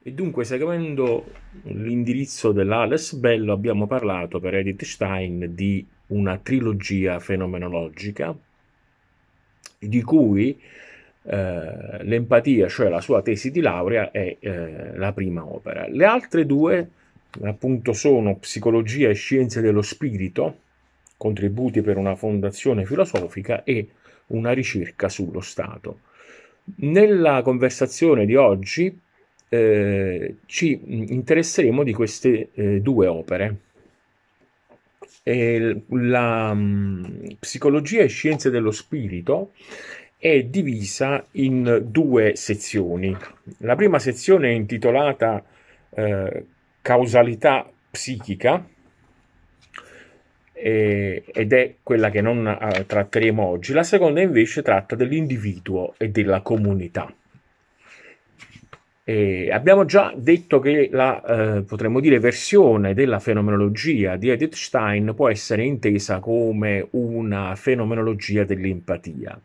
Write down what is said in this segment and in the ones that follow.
E dunque, seguendo l'indirizzo dell'Ales Bello, abbiamo parlato per Edith Stein di una trilogia fenomenologica di cui eh, l'empatia, cioè la sua tesi di laurea, è eh, la prima opera. Le altre due, appunto, sono Psicologia e Scienze dello Spirito, contributi per una fondazione filosofica e una ricerca sullo Stato. Nella conversazione di oggi eh, ci interesseremo di queste eh, due opere. E la mh, mm, psicologia e scienze dello spirito è divisa in due sezioni. La prima sezione è intitolata eh, Causalità psichica eh, ed è quella che non eh, tratteremo oggi. La seconda invece tratta dell'individuo e della comunità. Eh, abbiamo già detto che la, eh, potremmo dire, versione della fenomenologia di Edith Stein può essere intesa come una fenomenologia dell'empatia.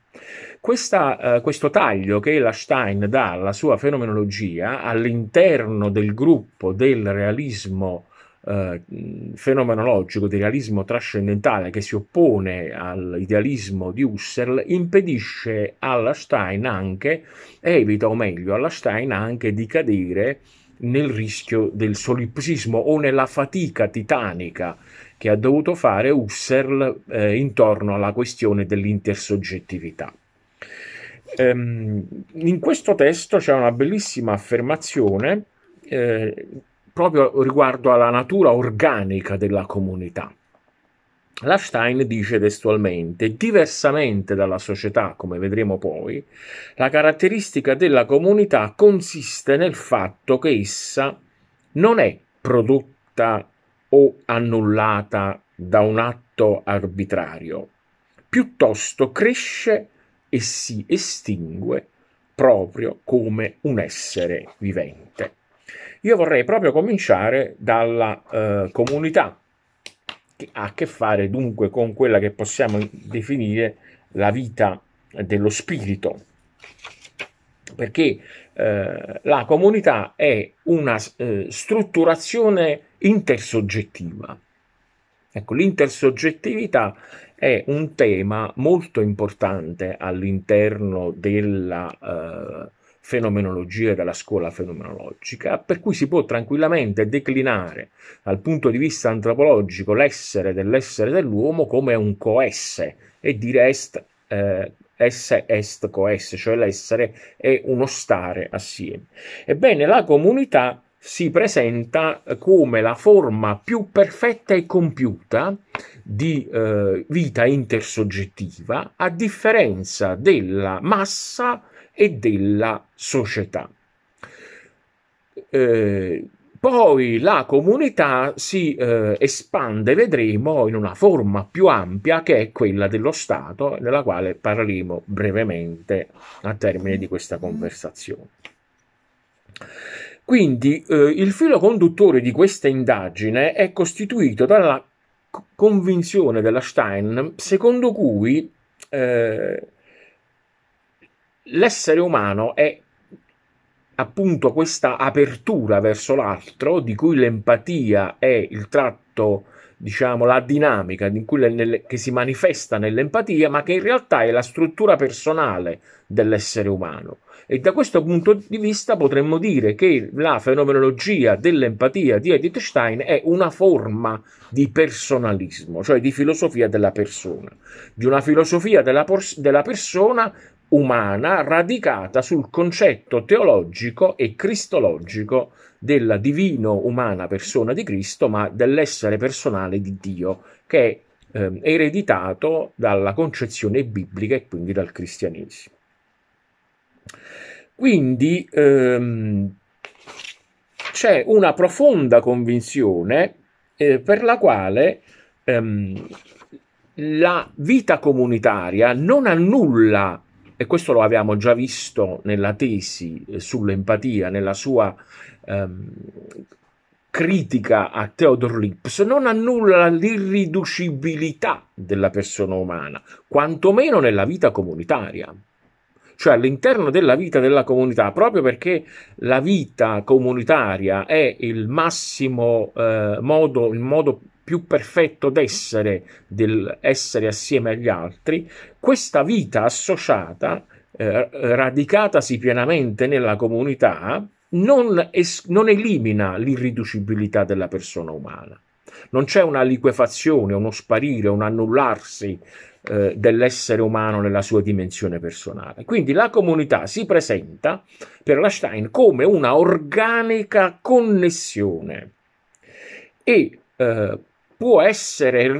Questa, eh, questo taglio che la Stein dà alla sua fenomenologia all'interno del gruppo del realismo eh, fenomenologico di realismo trascendentale che si oppone all'idealismo di Husserl impedisce alla Stein anche, evita o meglio alla Stein anche di cadere nel rischio del solipsismo o nella fatica titanica che ha dovuto fare Husserl eh, intorno alla questione dell'intersoggettività. Ehm, in questo testo c'è una bellissima affermazione eh, proprio riguardo alla natura organica della comunità. La Stein dice testualmente, diversamente dalla società, come vedremo poi, la caratteristica della comunità consiste nel fatto che essa non è prodotta o annullata da un atto arbitrario, piuttosto cresce e si estingue proprio come un essere vivente. Io vorrei proprio cominciare dalla eh, comunità, che ha a che fare dunque con quella che possiamo definire la vita dello spirito, perché eh, la comunità è una eh, strutturazione intersoggettiva. Ecco, l'intersoggettività è un tema molto importante all'interno della eh, fenomenologia dalla scuola fenomenologica, per cui si può tranquillamente declinare dal punto di vista antropologico l'essere dell'essere dell'uomo come un coesse e dire est, eh, esse est coesse, cioè l'essere è uno stare assieme. Ebbene, la comunità si presenta come la forma più perfetta e compiuta di eh, vita intersoggettiva, a differenza della massa e della società. Eh, poi la comunità si eh, espande, vedremo, in una forma più ampia che è quella dello Stato, della quale parleremo brevemente a termine di questa conversazione. Quindi eh, il filo conduttore di questa indagine è costituito dalla convinzione della Stein secondo cui eh, l'essere umano è appunto questa apertura verso l'altro, di cui l'empatia è il tratto, diciamo, la dinamica le, nelle, che si manifesta nell'empatia, ma che in realtà è la struttura personale dell'essere umano. E da questo punto di vista potremmo dire che la fenomenologia dell'empatia di Edith Stein è una forma di personalismo, cioè di filosofia della persona, di una filosofia della, por- della persona umana radicata sul concetto teologico e cristologico della divino umana persona di Cristo, ma dell'essere personale di Dio, che è eh, ereditato dalla concezione biblica e quindi dal cristianesimo. Quindi ehm, c'è una profonda convinzione eh, per la quale ehm, la vita comunitaria non annulla e questo lo abbiamo già visto nella tesi eh, sull'empatia, nella sua ehm, critica a Theodor Lips, non annulla l'irriducibilità della persona umana, quantomeno nella vita comunitaria. Cioè all'interno della vita della comunità, proprio perché la vita comunitaria è il massimo eh, modo, il modo più perfetto d'essere, dell'essere assieme agli altri, questa vita associata, eh, radicatasi pienamente nella comunità, non, es- non elimina l'irriducibilità della persona umana. Non c'è una liquefazione, uno sparire, un annullarsi eh, dell'essere umano nella sua dimensione personale. Quindi la comunità si presenta per la Stein come una organica connessione e eh, può essere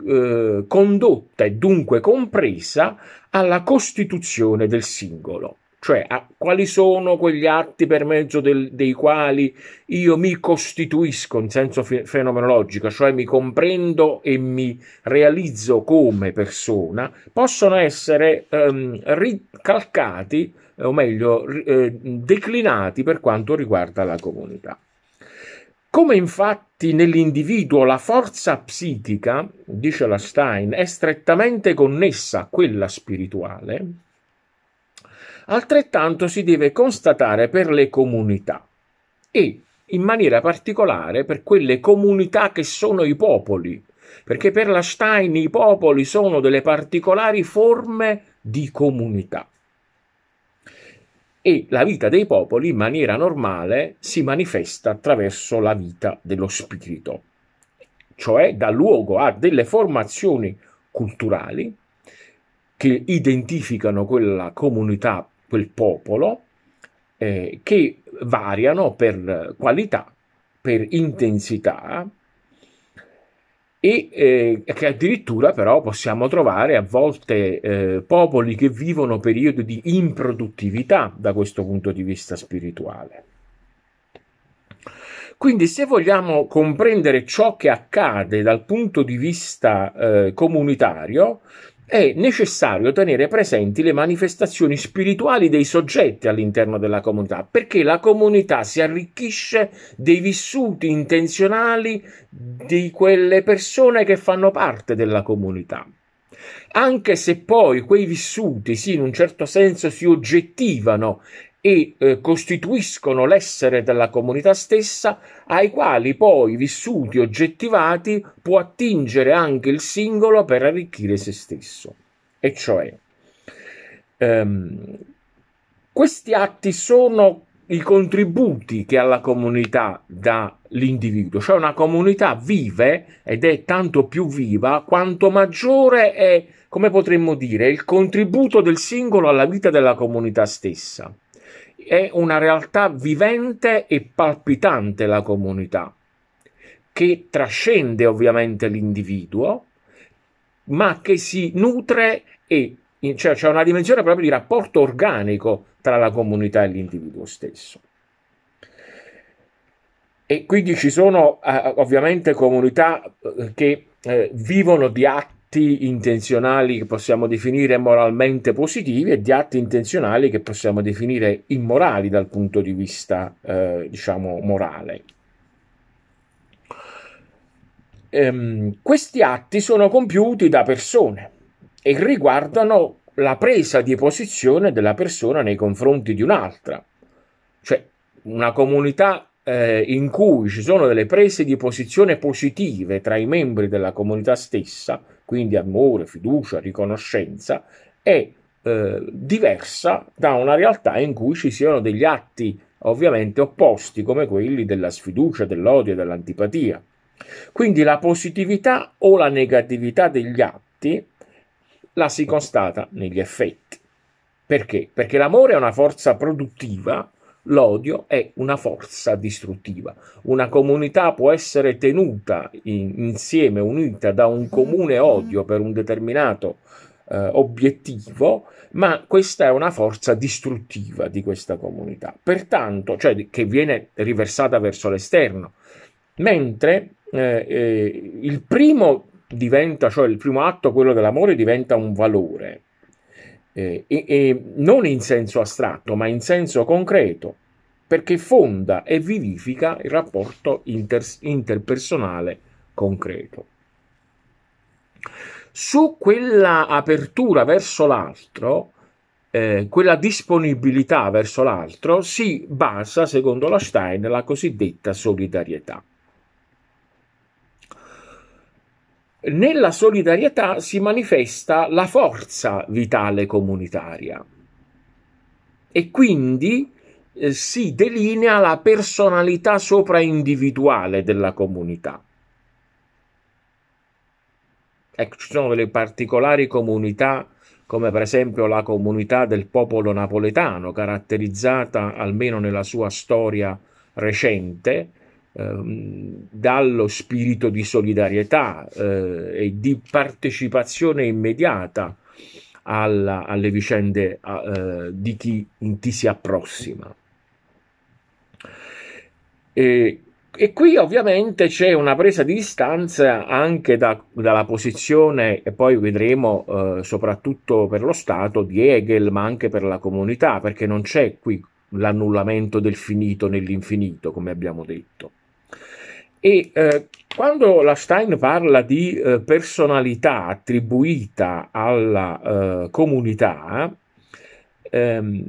ricondotta eh, e dunque compresa alla costituzione del singolo cioè a, quali sono quegli atti per mezzo del, dei quali io mi costituisco in senso fe- fenomenologico, cioè mi comprendo e mi realizzo come persona, possono essere ehm, ricalcati, o meglio, eh, declinati per quanto riguarda la comunità. Come infatti nell'individuo la forza psichica, dice la Stein, è strettamente connessa a quella spirituale, altrettanto si deve constatare per le comunità e in maniera particolare per quelle comunità che sono i popoli, perché per la Stein i popoli sono delle particolari forme di comunità e la vita dei popoli in maniera normale si manifesta attraverso la vita dello spirito, cioè dà luogo a delle formazioni culturali che identificano quella comunità, quel popolo, eh, che variano per qualità, per intensità, e eh, che addirittura però possiamo trovare a volte eh, popoli che vivono periodi di improduttività da questo punto di vista spirituale. Quindi se vogliamo comprendere ciò che accade dal punto di vista eh, comunitario, è necessario tenere presenti le manifestazioni spirituali dei soggetti all'interno della comunità, perché la comunità si arricchisce dei vissuti intenzionali di quelle persone che fanno parte della comunità. Anche se poi quei vissuti, sì, in un certo senso si oggettivano e eh, costituiscono l'essere della comunità stessa, ai quali poi, vissuti, oggettivati, può attingere anche il singolo per arricchire se stesso. E cioè, ehm, questi atti sono i contributi che alla comunità dà l'individuo, cioè una comunità vive ed è tanto più viva quanto maggiore è, come potremmo dire, il contributo del singolo alla vita della comunità stessa è una realtà vivente e palpitante la comunità, che trascende ovviamente l'individuo, ma che si nutre e cioè, c'è una dimensione proprio di rapporto organico tra la comunità e l'individuo stesso. E quindi ci sono eh, ovviamente comunità eh, che eh, vivono di atti atti intenzionali che possiamo definire moralmente positivi e di atti intenzionali che possiamo definire immorali dal punto di vista, eh, diciamo, morale. Ehm, questi atti sono compiuti da persone e riguardano la presa di posizione della persona nei confronti di un'altra, cioè una comunità eh, in cui ci sono delle prese di posizione positive tra i membri della comunità stessa, quindi amore, fiducia, riconoscenza, è eh, diversa da una realtà in cui ci siano degli atti ovviamente opposti come quelli della sfiducia, dell'odio e dell'antipatia. Quindi la positività o la negatività degli atti la si constata negli effetti. Perché? Perché l'amore è una forza produttiva L'odio è una forza distruttiva. Una comunità può essere tenuta in, insieme, unita da un comune odio per un determinato eh, obiettivo, ma questa è una forza distruttiva di questa comunità, pertanto, cioè che viene riversata verso l'esterno. Mentre eh, eh, il primo diventa, cioè il primo atto, quello dell'amore, diventa un valore eh, e, e non in senso astratto, ma in senso concreto, perché fonda e vivifica il rapporto inter, interpersonale concreto. Su quella apertura verso l'altro, eh, quella disponibilità verso l'altro si basa, secondo la Stein, la cosiddetta solidarietà. Nella solidarietà si manifesta la forza vitale comunitaria e quindi eh, si delinea la personalità sopraindividuale della comunità. Ecco, ci sono delle particolari comunità come per esempio la comunità del popolo napoletano, caratterizzata almeno nella sua storia recente Ehm, dallo spirito di solidarietà eh, e di partecipazione immediata alla, alle vicende eh, di chi in ti si approssima. E, e, qui ovviamente c'è una presa di distanza anche da, dalla posizione, e poi vedremo eh, soprattutto per lo Stato, di Hegel, ma anche per la comunità, perché non c'è qui l'annullamento del finito nell'infinito, come abbiamo detto e eh, quando la Stein parla di eh, personalità attribuita alla eh, comunità, ehm,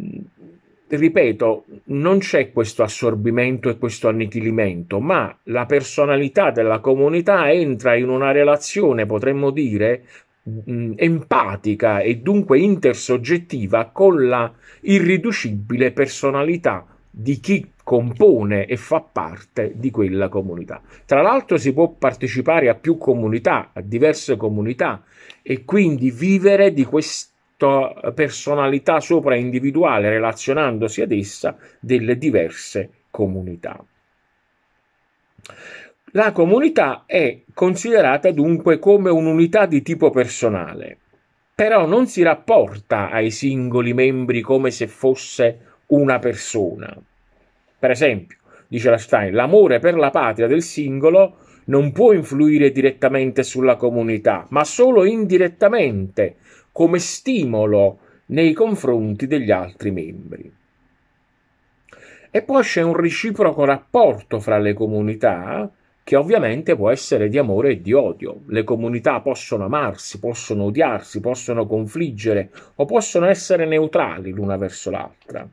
ripeto, non c'è questo assorbimento e questo annichilimento, ma la personalità della comunità entra in una relazione, potremmo dire, mh, mm, empatica e dunque intersoggettiva con la irriducibile personalità di chi compone e fa parte di quella comunità. Tra l'altro si può partecipare a più comunità, a diverse comunità e quindi vivere di questa personalità sovraindividuale relazionandosi ad essa delle diverse comunità. La comunità è considerata dunque come un'unità di tipo personale, però non si rapporta ai singoli membri come se fosse una persona, per esempio, dice la Stein, l'amore per la patria del singolo non può influire direttamente sulla comunità, ma solo indirettamente, come stimolo nei confronti degli altri membri. E poi c'è un reciproco rapporto fra le comunità, che ovviamente può essere di amore e di odio. Le comunità possono amarsi, possono odiarsi, possono confliggere o possono essere neutrali l'una verso l'altra.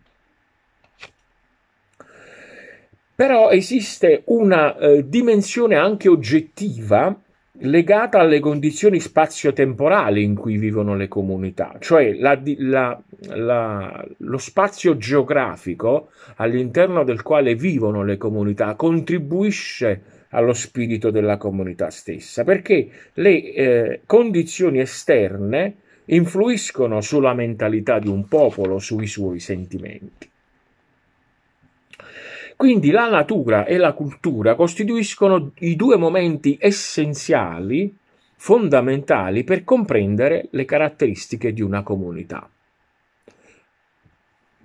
Però esiste una eh, dimensione anche oggettiva legata alle condizioni spazio-temporali in cui vivono le comunità, cioè la, la, la, lo spazio geografico all'interno del quale vivono le comunità contribuisce allo spirito della comunità stessa, perché le eh, condizioni esterne influiscono sulla mentalità di un popolo, sui suoi sentimenti. Quindi la natura e la cultura costituiscono i due momenti essenziali, fondamentali per comprendere le caratteristiche di una comunità.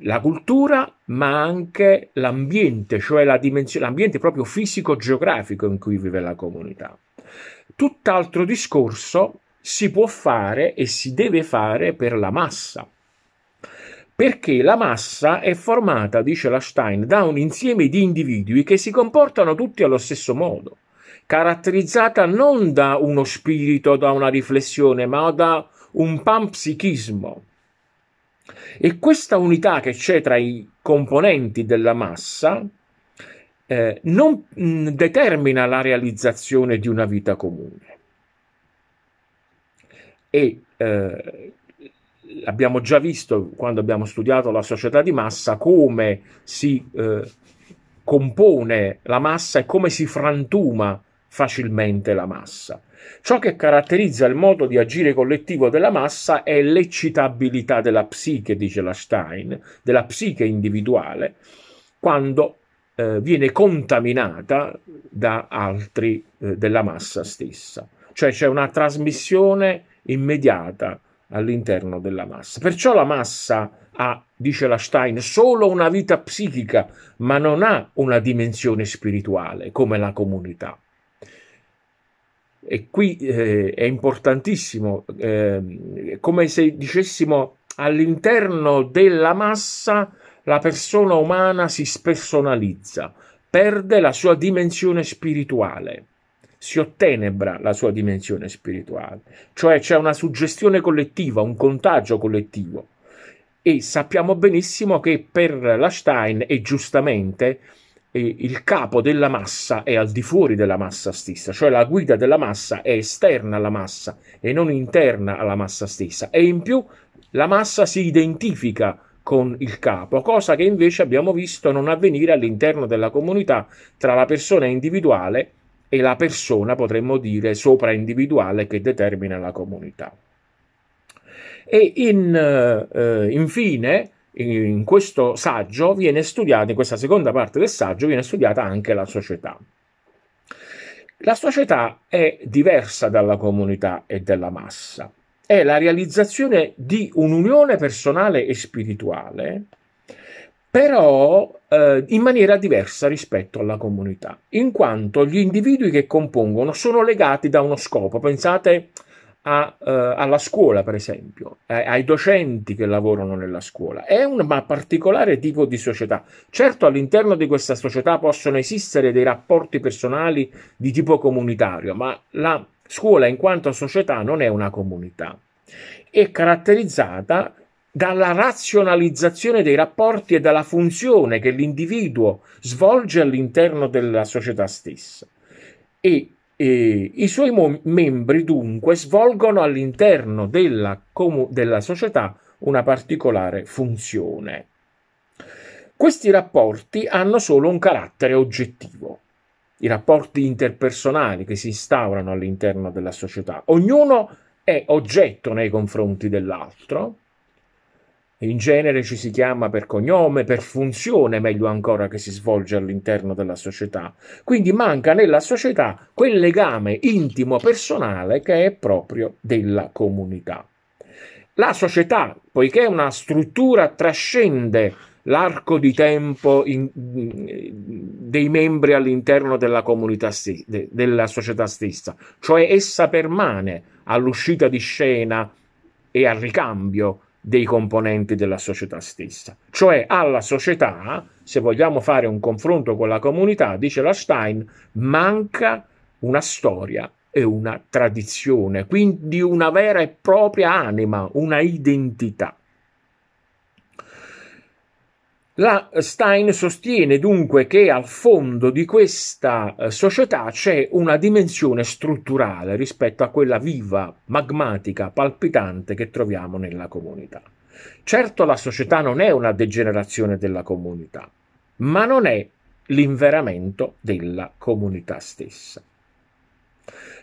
La cultura, ma anche l'ambiente, cioè la l'ambiente proprio fisico-geografico in cui vive la comunità. Tutt'altro discorso si può fare e si deve fare per la massa perché la massa è formata, dice la Stein, da un insieme di individui che si comportano tutti allo stesso modo, caratterizzata non da uno spirito, da una riflessione, ma da un panpsichismo. E questa unità che c'è tra i componenti della massa eh, non mh, mm, determina la realizzazione di una vita comune. E eh, abbiamo già visto quando abbiamo studiato la società di massa come si eh, compone la massa e come si frantuma facilmente la massa. Ciò che caratterizza il modo di agire collettivo della massa è l'eccitabilità della psiche, dice la Stein, della psiche individuale, quando eh, viene contaminata da altri eh, della massa stessa. Cioè c'è una trasmissione immediata all'interno della massa. Perciò la massa ha, dice la Stein, solo una vita psichica, ma non ha una dimensione spirituale come la comunità. E qui eh, è importantissimo, eh, come se dicessimo all'interno della massa la persona umana si spersonalizza, perde la sua dimensione spirituale si ottenebra la sua dimensione spirituale, cioè c'è una suggestione collettiva, un contagio collettivo. E sappiamo benissimo che per la Stein, e giustamente, eh, il capo della massa è al di fuori della massa stessa, cioè la guida della massa è esterna alla massa e non interna alla massa stessa. E in più la massa si identifica con il capo, cosa che invece abbiamo visto non avvenire all'interno della comunità tra la persona individuale e e la persona, potremmo dire, sopraindividuale che determina la comunità. E in, eh, infine, in questo saggio viene studiata, in questa seconda parte del saggio, viene studiata anche la società. La società è diversa dalla comunità e dalla massa. È la realizzazione di un'unione personale e spirituale però eh, in maniera diversa rispetto alla comunità, in quanto gli individui che compongono sono legati da uno scopo. Pensate a, eh, alla scuola, per esempio, eh, ai docenti che lavorano nella scuola. È un particolare tipo di società. Certo, all'interno di questa società possono esistere dei rapporti personali di tipo comunitario, ma la scuola in quanto società non è una comunità. È caratterizzata dalla razionalizzazione dei rapporti e dalla funzione che l'individuo svolge all'interno della società stessa. E, e i suoi mo- membri dunque svolgono all'interno della, comu- della società una particolare funzione. Questi rapporti hanno solo un carattere oggettivo, i rapporti interpersonali che si instaurano all'interno della società. Ognuno è oggetto nei confronti dell'altro in genere ci si chiama per cognome, per funzione, meglio ancora, che si svolge all'interno della società. Quindi manca nella società quel legame intimo personale che è proprio della comunità. La società, poiché è una struttura trascende l'arco di tempo in, dei membri all'interno della, comunità, della società stessa, cioè essa permane all'uscita di scena e al ricambio dei componenti della società stessa. Cioè alla società, se vogliamo fare un confronto con la comunità, dice la Stein, manca una storia e una tradizione, quindi una vera e propria anima, una identità. La Stein sostiene dunque che al fondo di questa eh, società c'è una dimensione strutturale rispetto a quella viva, magmatica, palpitante che troviamo nella comunità. Certo la società non è una degenerazione della comunità, ma non è l'inveramento della comunità stessa.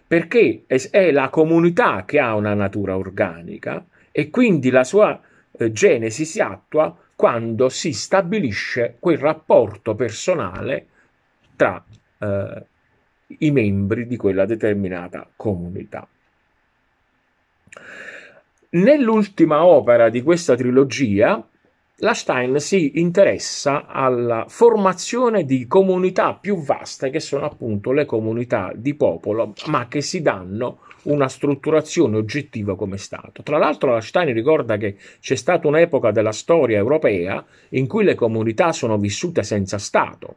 Perché è la comunità che ha una natura organica e quindi la sua eh, genesi si attua quando si stabilisce quel rapporto personale tra eh, i membri di quella determinata comunità. Nell'ultima opera di questa trilogia, la Stein si interessa alla formazione di comunità più vaste, che sono appunto le comunità di popolo, ma che si danno una strutturazione oggettiva come Stato. Tra l'altro la Stein ricorda che c'è stata un'epoca della storia europea in cui le comunità sono vissute senza Stato,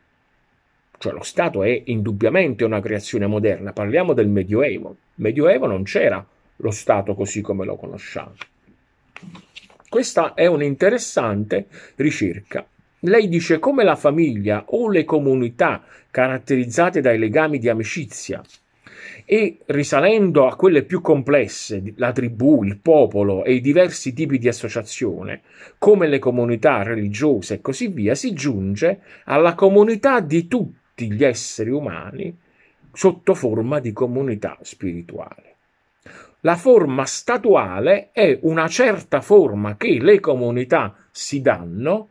cioè lo Stato è indubbiamente una creazione moderna, parliamo del Medioevo. Nel Medioevo non c'era lo Stato così come lo conosciamo. Questa è un'interessante ricerca. Lei dice come la famiglia o le comunità caratterizzate dai legami di amicizia, e risalendo a quelle più complesse, la tribù, il popolo e i diversi tipi di associazione, come le comunità religiose e così via, si giunge alla comunità di tutti gli esseri umani sotto forma di comunità spirituale. La forma statuale è una certa forma che le comunità si danno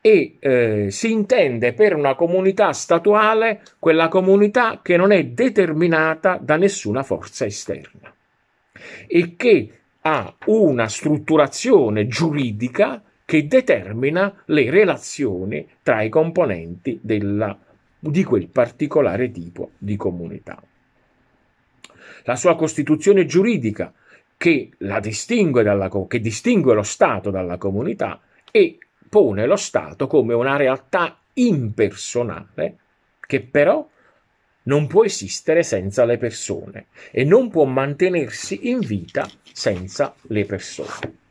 e eh, si intende per una comunità statuale quella comunità che non è determinata da nessuna forza esterna e che ha una strutturazione giuridica che determina le relazioni tra i componenti della, di quel particolare tipo di comunità. La sua costituzione giuridica che, distingue, dalla, che distingue lo Stato dalla comunità e pone lo Stato come una realtà impersonale che però non può esistere senza le persone e non può mantenersi in vita senza le persone.